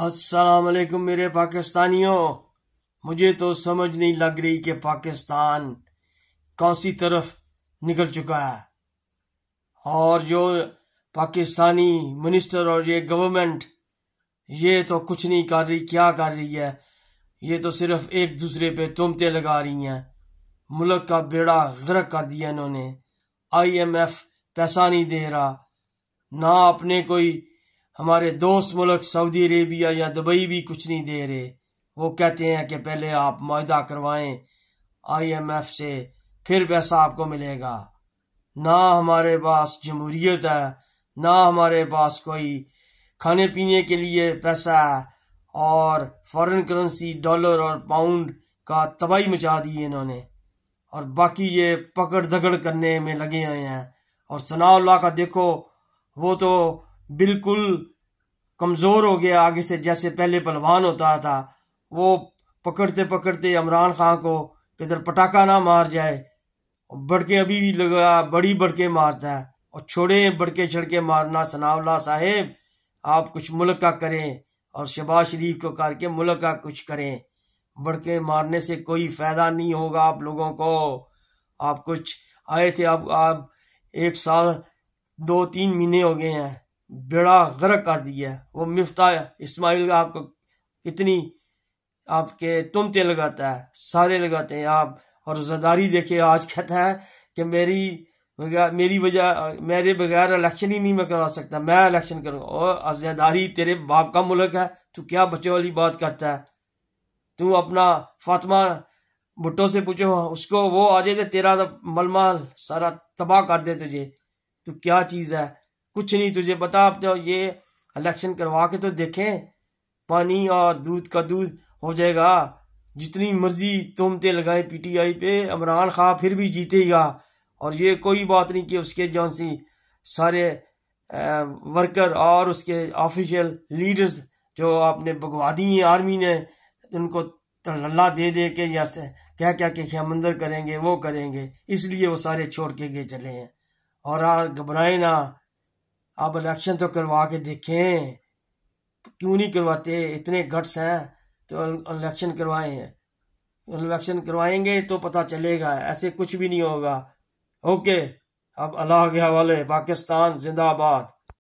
अस्सलाम वालेकुम मेरे पाकिस्तानियों मुझे तो समझ नहीं लग रही कि पाकिस्तान कौन सी तरफ निकल चुका है और जो पाकिस्तानी मिनिस्टर और ये गवर्नमेंट ये तो कुछ नहीं कर रही क्या कर रही है ये तो सिर्फ एक दूसरे पे तुमते लगा रही हैं मुल्क का बेड़ा गर्क कर दिया इन्होंने आईएमएफ पैसा नहीं दे रहा ना अपने कोई हमारे दोस्त मुल्क सऊदी अरेबिया या दुबई भी कुछ नहीं दे रहे वो कहते हैं कि पहले आप माहा करवाएं आईएमएफ से फिर पैसा आपको मिलेगा ना हमारे पास जमहूरियत है ना हमारे पास कोई खाने पीने के लिए पैसा है और फॉरेन करेंसी डॉलर और पाउंड का तबाही मचा दी है इन्होंने और बाकी ये पकड़ धगड़ करने में लगे हुए हैं और सनाउल्ला का देखो वो तो बिल्कुल कमज़ोर हो गया आगे से जैसे पहले पलवान होता था वो पकड़ते पकड़ते इमरान खान को किधर पटाखा ना मार जाए बड़के अभी भी लगा बड़ी बड़के मारता है और छोड़े बड़के छड़के मारना सनावला साहेब आप कुछ मुल्क का करें और शबाज शरीफ को करके मुल्क का कुछ करें बड़के मारने से कोई फ़ायदा नहीं होगा आप लोगों को आप कुछ आए थे अब आप, आप एक साल दो तीन महीने हो गए हैं बेड़ा गर्क कर दिया है वो मिफ्ता इस्माइल का आपको कितनी आपके तुमते लगाता है सारे लगाते हैं आप और जदारी देखिए आज कहता है कि मेरी मेरी वजह मेरे बगैर इलेक्शन ही नहीं मैं करा सकता मैं इलेक्शन करूँगा और जदारी तेरे बाप का मुल्क है तू क्या बच्चे वाली बात करता है तू अपना फातमा भुट्टो से पूछो उसको वो आ जाए तो तेरा तो मलमाल सारा तबाह कर दे तुझे तू क्या चीज़ है कुछ नहीं तुझे पता अब तो ये इलेक्शन करवा के तो देखें पानी और दूध का दूध हो जाएगा जितनी मर्जी तोमते लगाए पीटीआई पे इमरान खां फिर भी जीतेगा और ये कोई बात नहीं कि उसके जौन सी सारे वर्कर और उसके ऑफिशियल लीडर्स जो आपने भगवा दी हैं आर्मी ने उनको लल्ला दे दे के या से क्या क्या के मंदिर करेंगे वो करेंगे इसलिए वो सारे छोड़ के गए चले हैं और घबराए ना आप इलेक्शन तो करवा के देखें क्यों नहीं करवाते इतने गट्स हैं तो इलेक्शन करवाएं इलेक्शन करवाएंगे तो पता चलेगा ऐसे कुछ भी नहीं होगा ओके अब अल्लाह के हवाले पाकिस्तान जिंदाबाद